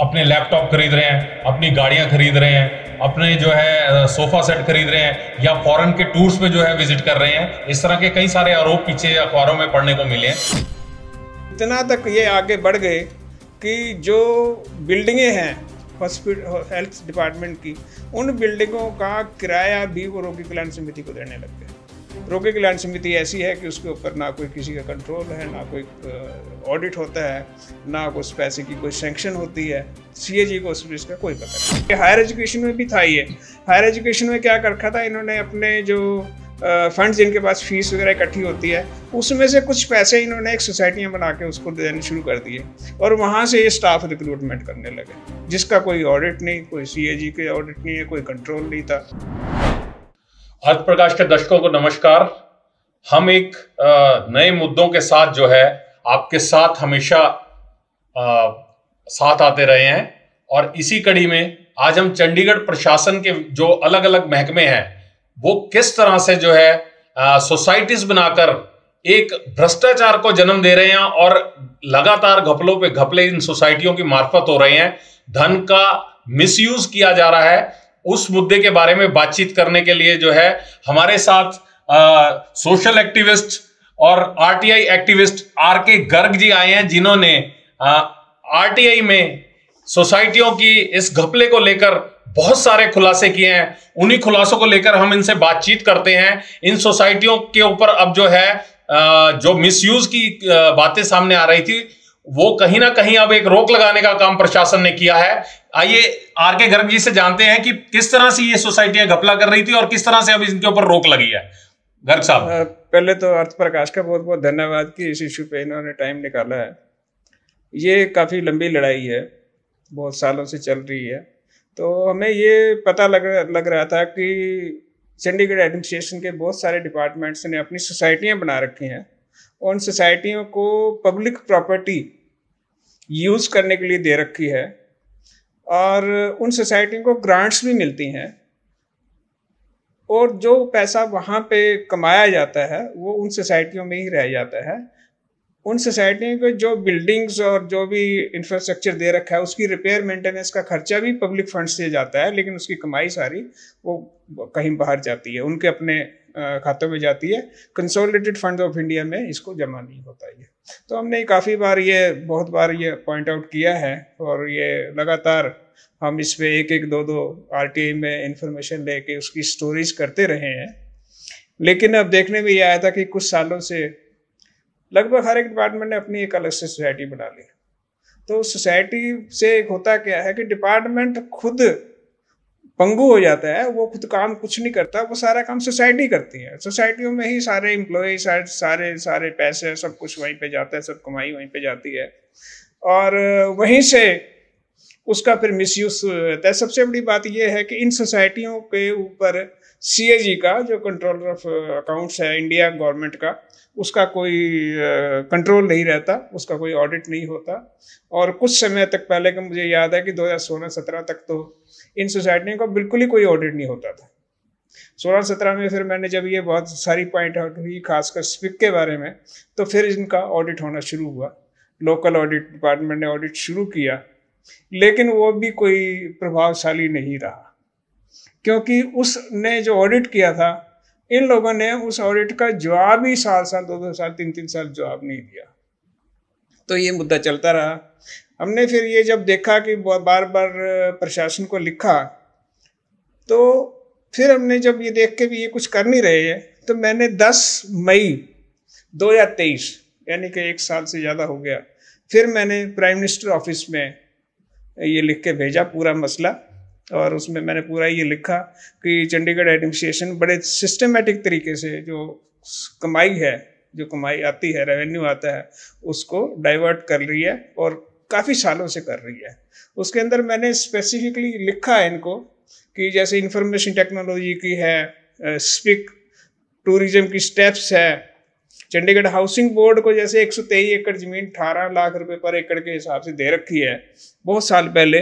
अपने लैपटॉप खरीद रहे हैं अपनी गाड़ियाँ खरीद रहे हैं अपने जो है सोफा सेट खरीद रहे हैं या फॉरेन के टूर्स पे जो है विजिट कर रहे हैं इस तरह के कई सारे आरोप पीछे अखबारों में पढ़ने को मिले हैं इतना तक ये आगे बढ़ गए कि जो बिल्डिंगें हैं हॉस्पिटल हेल्थ डिपार्टमेंट की उन बिल्डिंगों का किराया भी वो रोगी कल्याण समिति को देने लग गए रोके कल्याण समिति ऐसी है कि उसके ऊपर ना कोई किसी का कंट्रोल है ना कोई ऑडिट होता है ना उस पैसे की कोई सेंक्शन होती है सी जी को उस इसका कोई पता नहीं हायर एजुकेशन में भी था ये हायर एजुकेशन में क्या कर रखा था इन्होंने अपने जो फंड्स जिनके पास फीस वगैरह इकट्ठी होती है उसमें से कुछ पैसे इन्होंने एक सोसाइटियाँ बना के उसको देने शुरू कर दिए और वहाँ से ये स्टाफ रिक्रूटमेंट करने लगे जिसका कोई ऑडिट नहीं कोई सी ए जी के ऑडिट नहीं है कोई कंट्रोल नहीं था भारत प्रकाश के दर्शकों को नमस्कार हम एक नए मुद्दों के साथ जो है आपके साथ हमेशा साथ आते रहे हैं और इसी कड़ी में आज हम चंडीगढ़ प्रशासन के जो अलग अलग महकमे हैं वो किस तरह से जो है सोसाइटीज बनाकर एक भ्रष्टाचार को जन्म दे रहे हैं और लगातार घपलों पे घपले इन सोसाइटियों की मार्फत हो रहे हैं धन का मिसयूज किया जा रहा है उस मुद्दे के बारे में बातचीत करने के लिए जो है हमारे साथ आ, सोशल एक्टिविस्ट और RTI activist R K Garg जी आए हैं जिन्होंने आरटीआई में सोसाइटियों की इस घपले को लेकर बहुत सारे खुलासे किए हैं उन्हीं खुलासों को लेकर हम इनसे बातचीत करते हैं इन सोसाइटियों के ऊपर अब जो है आ, जो मिसयूज की बातें सामने आ रही थी वो कहीं ना कहीं अब एक रोक लगाने का काम प्रशासन ने किया है आइए आर के गर्ग जी से जानते हैं कि किस तरह से ये सोसाइटियां घपला कर रही थी और किस तरह से अब इनके ऊपर रोक लगी है गर्ग साहब पहले तो अर्थ प्रकाश का बहुत बहुत धन्यवाद कि इस इशू पे इन्होंने टाइम निकाला है ये काफ़ी लंबी लड़ाई है बहुत सालों से चल रही है तो हमें ये पता लग लग रहा था कि चंडीगढ़ एडमिनिस्ट्रेशन के बहुत सारे डिपार्टमेंट्स ने अपनी सोसाइटियाँ बना रखी हैं उन सोसाइटियों को पब्लिक प्रॉपर्टी यूज़ करने के लिए दे रखी है और उन सोसाइटियों को ग्रांट्स भी मिलती हैं और जो पैसा वहाँ पे कमाया जाता है वो उन सोसाइटियों में ही रह जाता है उन सोसाइटियों को जो बिल्डिंग्स और जो भी इंफ्रास्ट्रक्चर दे रखा है उसकी रिपेयर मेंटेनेंस का खर्चा भी पब्लिक फंड से जाता है लेकिन उसकी कमाई सारी वो कहीं बाहर जाती है उनके अपने खातों में जाती है कंसोलिडेटेड फंड ऑफ इंडिया में इसको जमा नहीं होता ये तो हमने काफ़ी बार ये बहुत बार ये पॉइंट आउट किया है और ये लगातार हम इस पर एक एक दो दो आर में इंफॉर्मेशन लेके उसकी स्टोरेज करते रहे हैं लेकिन अब देखने में ये आया था कि कुछ सालों से लगभग हर एक डिपार्टमेंट ने अपनी एक अलग से सोसाइटी बना ली तो सोसाइटी से होता क्या है कि डिपार्टमेंट खुद पंगू हो जाता है वो खुद काम कुछ नहीं करता वो सारा काम सोसाइटी करती है सोसाइटियों में ही सारे इम्प्लॉय सारे सारे सारे पैसे सब कुछ वहीं पे जाता है सब कमाई वहीं पे जाती है और वहीं से उसका फिर मिसयूज होता है सबसे बड़ी बात यह है कि इन सोसाइटियों के ऊपर सीएजी का जो कंट्रोलर ऑफ अकाउंट्स है इंडिया गवर्नमेंट का उसका कोई कंट्रोल uh, नहीं रहता उसका कोई ऑडिट नहीं होता और कुछ समय तक पहले का मुझे याद है कि 2016-17 तक तो इन सोसाइटियों का बिल्कुल ही कोई ऑडिट नहीं होता था सोलह सत्रह में फिर मैंने जब ये बहुत सारी पॉइंट आउट हुई खासकर स्पिक के बारे में तो फिर इनका ऑडिट होना शुरू हुआ लोकल ऑडिट डिपार्टमेंट ने ऑडिट शुरू किया लेकिन वो भी कोई प्रभावशाली नहीं रहा क्योंकि उसने जो ऑडिट किया था इन लोगों ने उस ऑडिट का जवाब ही साल साल दो दो साल तीन तीन साल जवाब नहीं दिया तो ये मुद्दा चलता रहा हमने फिर ये जब देखा कि बार बार प्रशासन को लिखा तो फिर हमने जब ये देख के भी ये कुछ कर नहीं रहे हैं तो मैंने 10 मई 2023 यानी कि एक साल से ज़्यादा हो गया फिर मैंने प्राइम मिनिस्टर ऑफिस में ये लिख के भेजा पूरा मसला और उसमें मैंने पूरा ये लिखा कि चंडीगढ़ एडमिनिस्ट्रेशन बड़े सिस्टमेटिक तरीके से जो कमाई है जो कमाई आती है रेवेन्यू आता है उसको डाइवर्ट कर रही है और काफ़ी सालों से कर रही है उसके अंदर मैंने स्पेसिफिकली लिखा है इनको कि जैसे इंफॉर्मेशन टेक्नोलॉजी की है स्पिक टूरिज्म की स्टेप्स है चंडीगढ़ हाउसिंग बोर्ड को जैसे एक एकड़ ज़मीन अठारह लाख रुपए पर एकड़ के हिसाब से दे रखी है बहुत साल पहले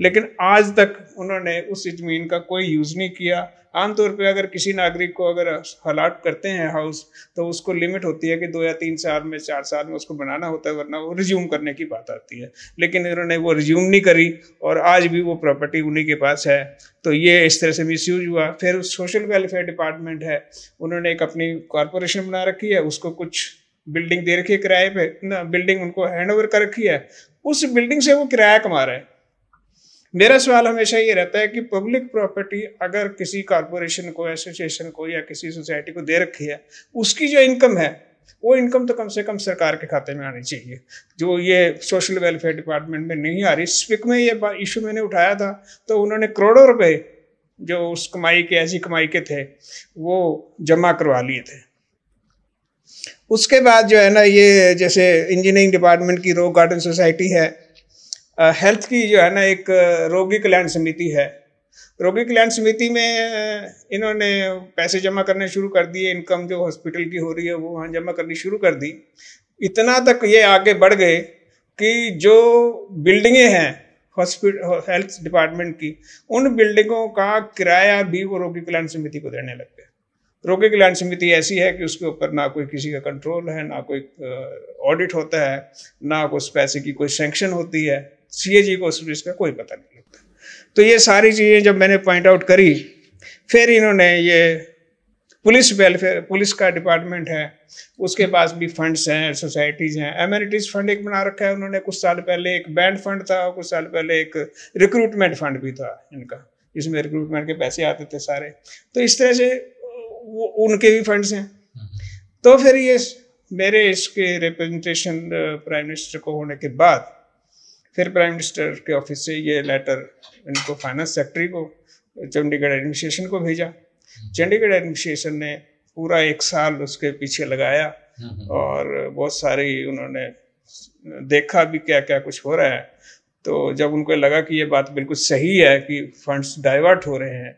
लेकिन आज तक उन्होंने उस जमीन का कोई यूज़ नहीं किया आमतौर पे अगर किसी नागरिक को अगर अलाट करते हैं हाउस तो उसको लिमिट होती है कि दो या तीन साल में चार साल में उसको बनाना होता है वरना वो रिज्यूम करने की बात आती है लेकिन इन्होंने वो रिज्यूम नहीं करी और आज भी वो प्रॉपर्टी उन्हीं के पास है तो ये इस तरह से मिस हुआ फिर सोशल वेलफेयर डिपार्टमेंट है उन्होंने एक अपनी कॉरपोरेशन बना रखी है उसको कुछ बिल्डिंग दे रखी है किराए पे ना बिल्डिंग उनको हैंड ओवर कर रखी है उस बिल्डिंग से वो किराया कमा रहे हैं मेरा सवाल हमेशा ये रहता है कि पब्लिक प्रॉपर्टी अगर किसी कॉरपोरेशन को एसोसिएशन को या किसी सोसाइटी को दे रखी है उसकी जो इनकम है वो इनकम तो कम से कम सरकार के खाते में आनी चाहिए जो ये सोशल वेलफेयर डिपार्टमेंट में नहीं आ रही स्पिक में ये इशू मैंने उठाया था तो उन्होंने करोड़ों रुपए जो उस कमाई के ऐसी कमाई के थे वो जमा करवा लिए थे उसके बाद जो है ना ये जैसे इंजीनियरिंग डिपार्टमेंट की रोक गार्डन सोसाइटी है हेल्थ की जो है ना एक रोगी कल्याण समिति है रोगी कल्याण समिति में इन्होंने पैसे जमा करने शुरू कर दिए इनकम जो हॉस्पिटल की हो रही है वो वहाँ जमा करनी शुरू कर दी इतना तक ये आगे बढ़ गए कि जो बिल्डिंगें हैं हॉस्पिटल हेल्थ डिपार्टमेंट की उन बिल्डिंगों का किराया भी वो रोगी कल्याण समिति को देने लग गए रोगी कल्याण समिति ऐसी है कि उसके ऊपर ना कोई किसी का कंट्रोल है ना कोई ऑडिट होता है ना उस पैसे की कोई सेंक्शन होती है सी जी को उसमें इसका कोई पता नहीं लगता तो ये सारी चीज़ें जब मैंने पॉइंट आउट करी फिर इन्होंने ये पुलिस वेलफेयर पुलिस का डिपार्टमेंट है उसके पास भी फंड्स हैं सोसाइटीज हैं एमेनिटीज फंड एक बना रखा है उन्होंने कुछ साल पहले एक बैंड फंड था कुछ साल पहले एक रिक्रूटमेंट फंड भी था इनका इसमें रिक्रूटमेंट के पैसे आते थे सारे तो इस तरह से वो उनके भी फंड्स हैं तो फिर ये मेरे इसके रिप्रेजेंटेशन प्राइम मिनिस्टर को होने के बाद फिर प्राइम मिनिस्टर के ऑफिस से ये लेटर इनको फाइनेंस सेक्रेटरी को चंडीगढ़ एडमिनिस्ट्रेशन को भेजा चंडीगढ़ हम्म। एडमिनिस्ट्रेशन ने पूरा एक साल उसके पीछे लगाया हम्म, हम्म। और बहुत सारी उन्होंने देखा भी क्या क्या कुछ हो रहा है तो जब उनको लगा कि ये बात बिल्कुल सही है कि फंड्स डाइवर्ट हो रहे हैं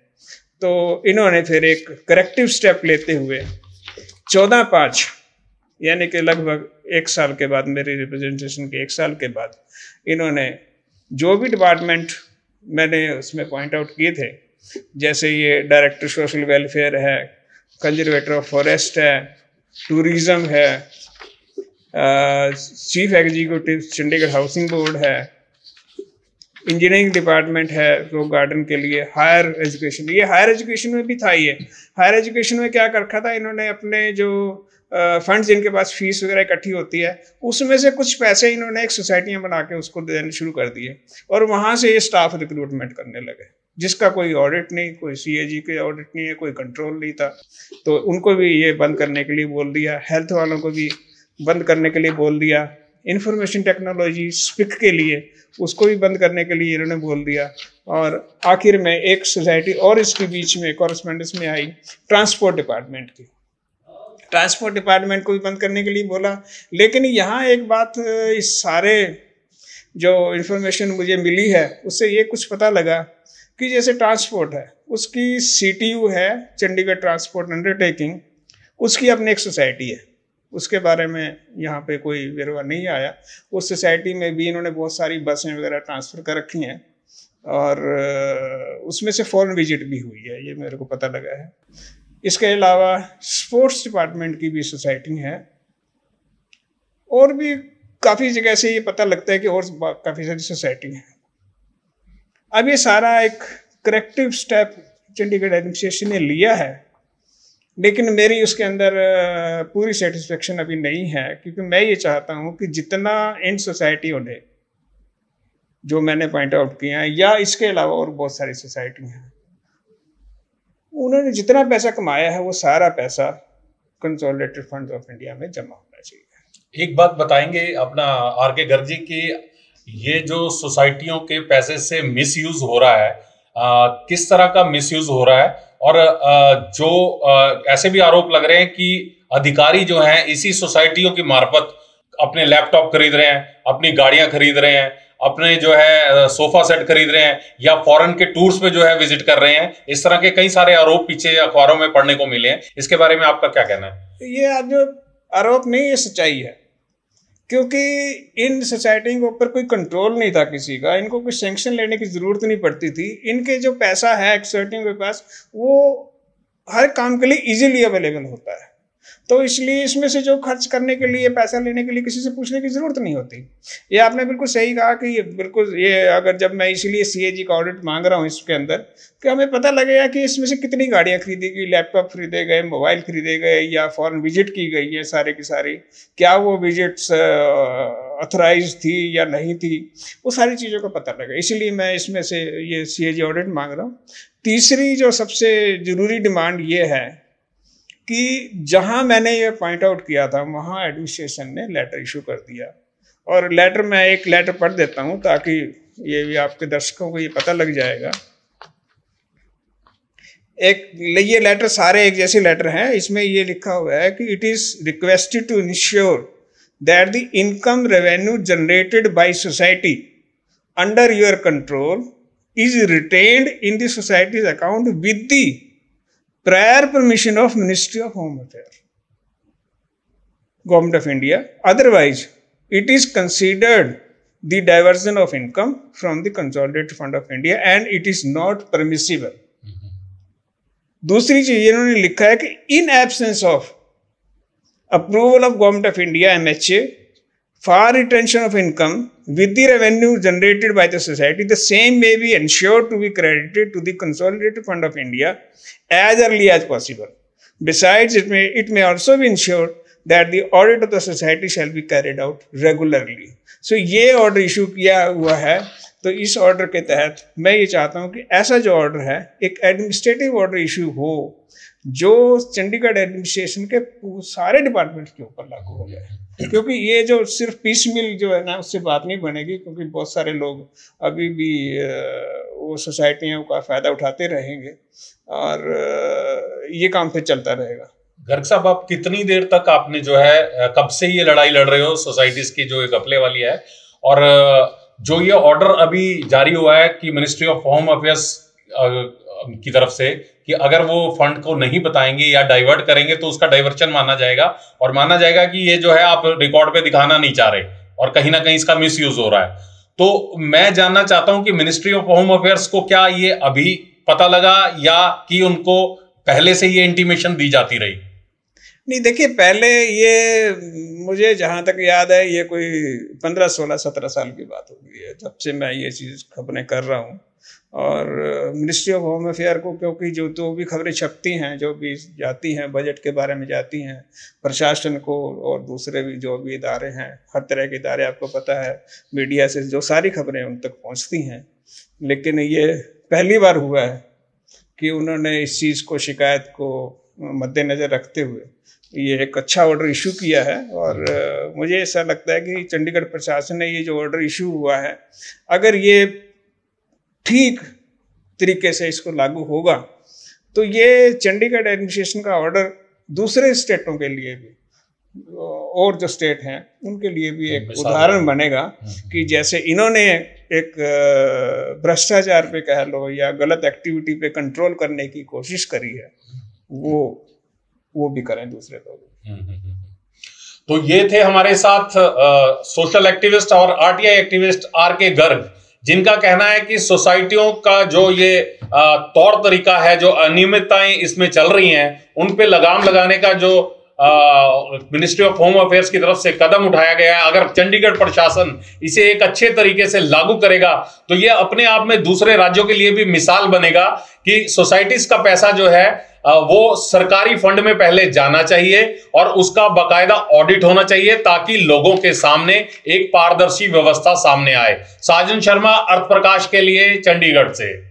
तो इन्होंने फिर एक करेक्टिव स्टेप लेते हुए चौदह पाँच यानी कि लगभग एक साल के बाद मेरी रिप्रेजेंटेशन के एक साल के बाद इन्होंने जो भी डिपार्टमेंट मैंने उसमें पॉइंट आउट किए थे जैसे ये डायरेक्टर सोशल वेलफेयर है कंजर्वेटर ऑफ फॉरेस्ट है टूरिज्म है chief executive Chandigarh housing board है इंजीनियरिंग डिपार्टमेंट है रोक गार्डन के लिए हायर एजुकेशन ये हायर एजुकेशन में भी था ये हायर एजुकेशन में क्या रखा था इन्होंने अपने जो फंड्स जिनके पास फीस वगैरह इकट्ठी होती है उसमें से कुछ पैसे इन्होंने एक सोसाइटियाँ बना के उसको देने शुरू कर दिए और वहाँ से ये स्टाफ रिक्रूटमेंट करने लगे जिसका कोई ऑडिट नहीं कोई सी के ऑडिट नहीं है कोई कंट्रोल नहीं था तो उनको भी ये बंद करने के लिए बोल दिया हेल्थ वालों को भी बंद करने के लिए बोल दिया इंफॉर्मेशन टेक्नोलॉजी स्पिक के लिए उसको भी बंद करने के लिए इन्होंने बोल दिया और आखिर में एक सोसाइटी और इसके बीच में कॉरस्पेंडेंस में आई ट्रांसपोर्ट डिपार्टमेंट की ट्रांसपोर्ट डिपार्टमेंट को भी बंद करने के लिए बोला लेकिन यहाँ एक बात इस सारे जो इन्फॉर्मेशन मुझे मिली है उससे ये कुछ पता लगा कि जैसे ट्रांसपोर्ट है उसकी सी है चंडीगढ़ ट्रांसपोर्ट अंडरटेकिंग उसकी अपनी एक सोसाइटी है उसके बारे में यहाँ पे कोई विरवा नहीं आया उस सोसाइटी में भी इन्होंने बहुत सारी बसें वगैरह ट्रांसफ़र कर रखी हैं और उसमें से फॉरेन विजिट भी हुई है ये मेरे को पता लगा है इसके अलावा स्पोर्ट्स डिपार्टमेंट की भी सोसाइटी है और भी काफ़ी जगह से ये पता लगता है कि और काफ़ी सारी सोसाइटी हैं अब ये सारा एक करेक्टिव स्टेप चंडीगढ़ एडमिनिस्ट्रेशन ने लिया है लेकिन मेरी उसके अंदर पूरी सेटिस्फेक्शन अभी नहीं है क्योंकि मैं ये चाहता हूँ कि जितना इन सोसाइटी होने जो मैंने पॉइंट आउट किया है या इसके अलावा और बहुत सारी सोसाइटी हैं उन्होंने जितना पैसा कमाया है वो सारा पैसा कंसोलिडेटेड फंड ऑफ इंडिया में जमा होना चाहिए एक बात बताएंगे अपना आर के गर्ग जी की ये जो सोसाइटियों के पैसे से मिस यूज हो रहा है आ, किस तरह का मिस यूज हो रहा है और आ, जो आ, ऐसे भी आरोप लग रहे हैं कि अधिकारी जो हैं इसी सोसाइटियों की मार्फत अपने लैपटॉप खरीद रहे हैं अपनी गाड़ियां खरीद रहे हैं अपने जो है सोफा सेट खरीद रहे हैं या फॉरेन के टूर्स पे जो है विजिट कर रहे हैं इस तरह के कई सारे आरोप पीछे अखबारों में पढ़ने को मिले हैं इसके बारे में आपका क्या कहना है ये जो आरोप नहीं ये सच्चाई है क्योंकि इन सोसाइटी के ऊपर कोई कंट्रोल नहीं था किसी का इनको कोई सेंक्शन लेने की ज़रूरत नहीं पड़ती थी इनके जो पैसा है एक्सर्टिंग के पास वो हर काम के लिए इजीली अवेलेबल होता है तो इसलिए इसमें से जो खर्च करने के लिए पैसा लेने के लिए किसी से पूछने की ज़रूरत नहीं होती ये आपने बिल्कुल सही कहा कि ये बिल्कुल ये अगर जब मैं इसीलिए सी का ऑडिट मांग रहा हूँ इसके अंदर कि हमें पता लगेगा कि इसमें से कितनी गाड़ियाँ खरीदी गई लैपटॉप खरीदे गए मोबाइल खरीदे गए या फॉरन विजिट की गई है सारे की सारी क्या वो विजिट्स ऑथराइज थी या नहीं थी वो सारी चीज़ों का पता लगे इसीलिए मैं इसमें से ये सी ऑडिट मांग रहा हूँ तीसरी जो सबसे ज़रूरी डिमांड ये है कि जहां मैंने ये पॉइंट आउट किया था वहां एडमिनिस्ट्रेशन ने लेटर इशू कर दिया और लेटर मैं एक लेटर पढ़ देता हूं ताकि ये भी आपके दर्शकों को ये पता लग जाएगा एक ये लेटर सारे एक जैसे लेटर हैं इसमें ये लिखा हुआ है कि it is requested to ensure that the income revenue generated by society under your control is retained in the society's account with the prior permission of Ministry of Home Affairs, Government of India. Otherwise, it is considered the diversion of income from the Consolidated Fund of India and it is not permissible. Mm-hmm. दूसरी चीज इन्होंने लिखा है कि in absence of approval of government of India MHA for retention of income with the revenue generated by the society, the same may be ensured to be credited to the Consolidated Fund of India as early as possible. Besides, it may, it may also be ensured that the audit of the society shall be carried out regularly. So ये order issue किया हुआ है तो इस order के तहत मैं ये चाहता हूँ कि ऐसा जो order है एक administrative order issue हो जो चंडीगढ़ administration के सारे departments के ऊपर लागू हो जाए क्योंकि ये जो सिर्फ पीस मिल जो है ना उससे बात नहीं बनेगी क्योंकि बहुत सारे लोग अभी भी वो सोसाइटियों का फायदा उठाते रहेंगे और ये काम फिर चलता रहेगा गर्ग साहब आप कितनी देर तक आपने जो है कब से ये लड़ाई लड़ रहे हो सोसाइटीज की जो एक अपले वाली है और जो ये ऑर्डर अभी जारी हुआ है कि मिनिस्ट्री ऑफ होम अफेयर्स की तरफ से कि अगर वो फंड को नहीं बताएंगे या डाइवर्ट करेंगे तो उसका डाइवर्शन माना जाएगा और माना जाएगा कि ये जो है आप रिकॉर्ड पे दिखाना नहीं चाह रहे और कहीं ना कहीं इसका मिस यूज हो रहा है तो मैं जानना चाहता हूं कि मिनिस्ट्री ऑफ होम अफेयर्स को क्या ये अभी पता लगा या कि उनको पहले से ये इंटीमेशन दी जाती रही नहीं देखिए पहले ये मुझे जहाँ तक याद है ये कोई पंद्रह सोलह सत्रह साल की बात हो गई है जब से मैं ये चीज़ खबरें कर रहा हूँ और मिनिस्ट्री ऑफ होम अफेयर को क्योंकि जो तो भी खबरें छपती हैं जो भी जाती हैं बजट के बारे में जाती हैं प्रशासन को और दूसरे भी जो भी इदारे हैं हर तरह के इदारे आपको पता है मीडिया से जो सारी खबरें उन तक पहुंचती हैं लेकिन ये पहली बार हुआ है कि उन्होंने इस चीज़ को शिकायत को मद्देनज़र रखते हुए ये एक अच्छा ऑर्डर इशू किया है और मुझे ऐसा लगता है कि चंडीगढ़ प्रशासन ने ये जो ऑर्डर इशू हुआ है अगर ये ठीक तरीके से इसको लागू होगा तो ये चंडीगढ़ एडमिनिस्ट्रेशन का ऑर्डर दूसरे स्टेटों के लिए भी और जो स्टेट हैं उनके लिए भी एक उदाहरण बनेगा हाँ। कि जैसे इन्होंने एक भ्रष्टाचार पे कह लो या गलत एक्टिविटी पे कंट्रोल करने की कोशिश करी है वो वो भी करें दूसरे लोग हम्म, हम्म, हम्म, तो ये थे हमारे साथ आ, सोशल एक्टिविस्ट और RTI activist R K Garg जिनका कहना है कि सोसाइटियों का जो ये तौर तरीका है जो अनियमितताएं इसमें चल रही हैं उन पे लगाम लगाने का जो मिनिस्ट्री ऑफ होम अफेयर्स की तरफ से कदम उठाया गया है अगर चंडीगढ़ प्रशासन इसे एक अच्छे तरीके से लागू करेगा तो ये अपने आप में दूसरे राज्यों के लिए भी मिसाल बनेगा कि सोसाइटीज का पैसा जो है वो सरकारी फंड में पहले जाना चाहिए और उसका बकायदा ऑडिट होना चाहिए ताकि लोगों के सामने एक पारदर्शी व्यवस्था सामने आए साजन शर्मा अर्थ प्रकाश के लिए चंडीगढ़ से